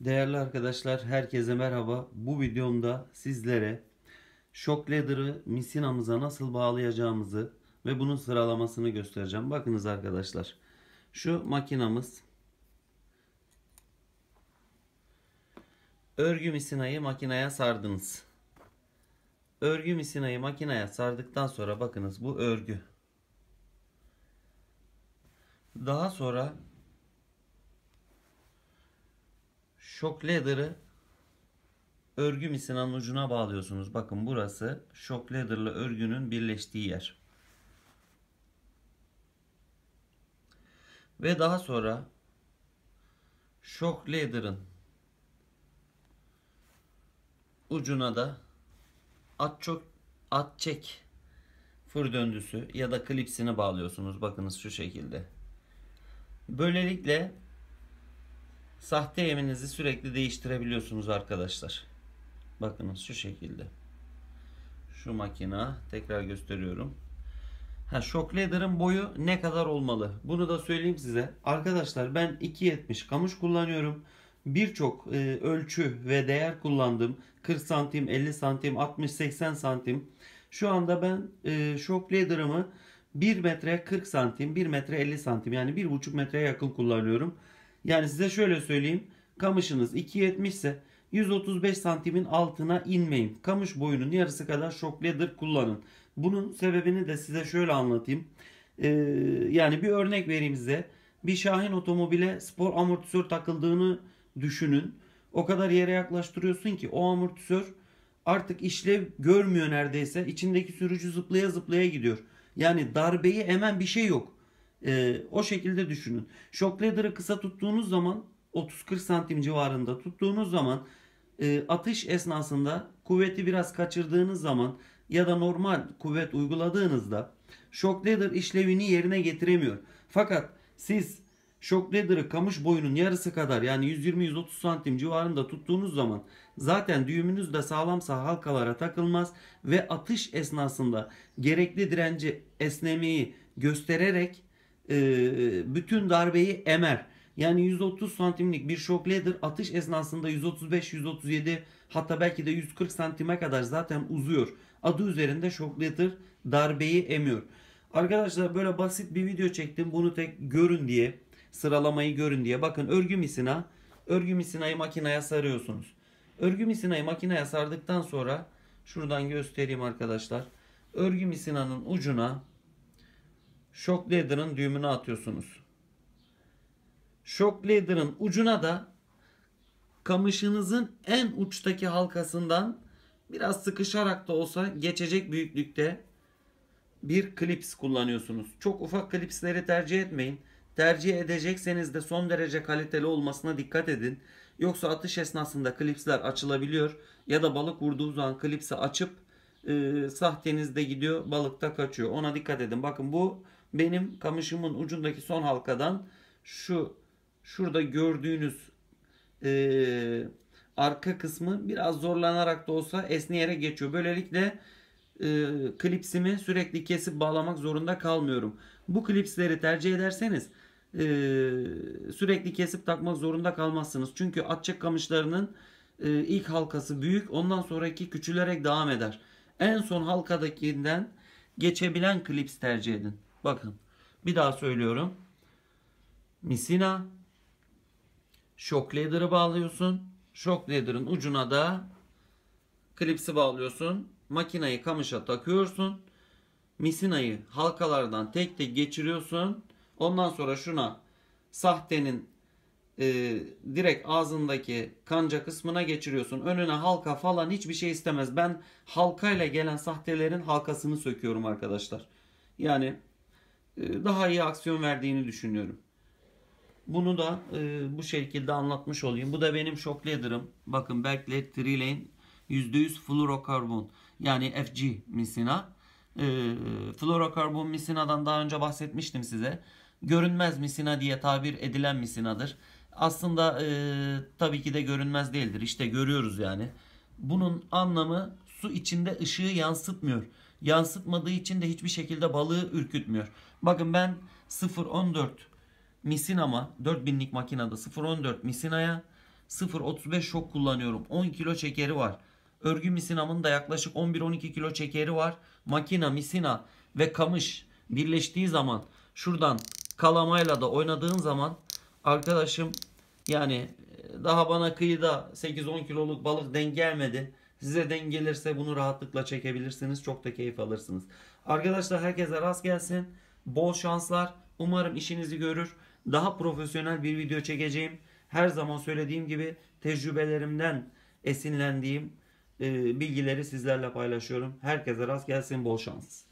Değerli arkadaşlar herkese merhaba. Bu videomda sizlere şok ladder'ı misinamıza nasıl bağlayacağımızı ve bunun sıralamasını göstereceğim. Bakınız arkadaşlar. Şu makinamız örgü misinayı makinaya sardınız. Örgü misinayı makinaya sardıktan sonra bakınız bu örgü. Daha sonra Şok leather'ı örgü misinanın ucuna bağlıyorsunuz. Bakın burası şok leather'la örgünün birleştiği yer. Ve daha sonra şok leather'ın ucuna da at çok at çek fır döndüsü ya da klipsini bağlıyorsunuz. Bakınız şu şekilde. Böylelikle Sahte yeminizi sürekli değiştirebiliyorsunuz arkadaşlar. Bakınız şu şekilde. Şu makina tekrar gösteriyorum. Ha, şok boyu ne kadar olmalı? Bunu da söyleyeyim size. Arkadaşlar ben 2.70 kamış kullanıyorum. Birçok e, ölçü ve değer kullandım. 40 santim, 50 santim, 60-80 santim. Şu anda ben e, şok leather'ımı 1 metre 40 santim, 1 metre 50 santim yani 1.5 metreye yakın kullanıyorum. Yani size şöyle söyleyeyim. Kamışınız 2.70 ise 135 santimin altına inmeyin. Kamış boyunun yarısı kadar şokledir kullanın. Bunun sebebini de size şöyle anlatayım. Ee, yani bir örnek vereyim size. Bir Şahin otomobile spor amortisör takıldığını düşünün. O kadar yere yaklaştırıyorsun ki o amortisör artık işlev görmüyor neredeyse. İçindeki sürücü zıplaya zıplaya gidiyor. Yani darbeyi hemen bir şey yok. E, o şekilde düşünün. Shock ladder'ı kısa tuttuğunuz zaman 30-40 santim civarında tuttuğunuz zaman e, atış esnasında kuvveti biraz kaçırdığınız zaman ya da normal kuvvet uyguladığınızda shock ladder işlevini yerine getiremiyor. Fakat siz shock ladder'ı kamış boyunun yarısı kadar yani 120-130 santim civarında tuttuğunuz zaman zaten düğümünüz de sağlamsa halkalara takılmaz ve atış esnasında gerekli direnci esnemeyi göstererek e, bütün darbeyi emer. Yani 130 santimlik bir şokledir atış esnasında 135-137 hatta belki de 140 santime kadar zaten uzuyor. Adı üzerinde şokledir darbeyi emiyor. Arkadaşlar böyle basit bir video çektim bunu tek görün diye sıralamayı görün diye. Bakın örgü misina örgü misinayı makineye sarıyorsunuz. Örgü misinayı makineye sardıktan sonra şuradan göstereyim arkadaşlar. Örgü misinanın ucuna shock leader'ın düğümünü atıyorsunuz. Shock leader'ın ucuna da kamışınızın en uçtaki halkasından biraz sıkışarak da olsa geçecek büyüklükte bir klips kullanıyorsunuz. Çok ufak klipsleri tercih etmeyin. Tercih edecekseniz de son derece kaliteli olmasına dikkat edin. Yoksa atış esnasında klipsler açılabiliyor ya da balık vurduğu zaman klipsi açıp e, sahtenizde gidiyor balıkta kaçıyor. Ona dikkat edin. Bakın bu benim kamışımın ucundaki son halkadan şu şurada gördüğünüz e, arka kısmı biraz zorlanarak da olsa esneyerek geçiyor. Böylelikle e, klipsimi sürekli kesip bağlamak zorunda kalmıyorum. Bu klipsleri tercih ederseniz e, sürekli kesip takmak zorunda kalmazsınız. Çünkü atçak kamışlarının e, ilk halkası büyük ondan sonraki küçülerek devam eder. En son halkadakinden geçebilen klips tercih edin. Bakın bir daha söylüyorum. Misina şok leader'ı bağlıyorsun. Şok leader'ın ucuna da klipsi bağlıyorsun. Makinayı kamışa takıyorsun. Misinayı halkalardan tek tek geçiriyorsun. Ondan sonra şuna sahtenin e, direkt ağzındaki kanca kısmına geçiriyorsun. Önüne halka falan hiçbir şey istemez. Ben halkayla gelen sahtelerin halkasını söküyorum arkadaşlar. Yani e, daha iyi aksiyon verdiğini düşünüyorum. Bunu da e, bu şekilde anlatmış olayım. Bu da benim şok leader'ım. Bakın Berkeley 3 %100 fluorokarbon yani FG misina. E, fluorokarbon misinadan daha önce bahsetmiştim size. Görünmez misina diye tabir edilen misinadır. Aslında e, tabii ki de görünmez değildir. İşte görüyoruz yani. Bunun anlamı su içinde ışığı yansıtmıyor yansıtmadığı için de hiçbir şekilde balığı ürkütmüyor. Bakın ben 0.14 Misina'ma 4000'lik makinede 0.14 Misina'ya 0.35 şok kullanıyorum. 10 kilo çekeri var. Örgü Misina'mın da yaklaşık 11-12 kilo çekeri var. Makina, Misina ve kamış birleştiği zaman şuradan kalamayla da oynadığın zaman arkadaşım yani daha bana kıyıda 8-10 kiloluk balık denk gelmedi. Size denk gelirse bunu rahatlıkla çekebilirsiniz. Çok da keyif alırsınız. Arkadaşlar herkese rast gelsin. Bol şanslar. Umarım işinizi görür. Daha profesyonel bir video çekeceğim. Her zaman söylediğim gibi tecrübelerimden esinlendiğim e, bilgileri sizlerle paylaşıyorum. Herkese rast gelsin. Bol şans.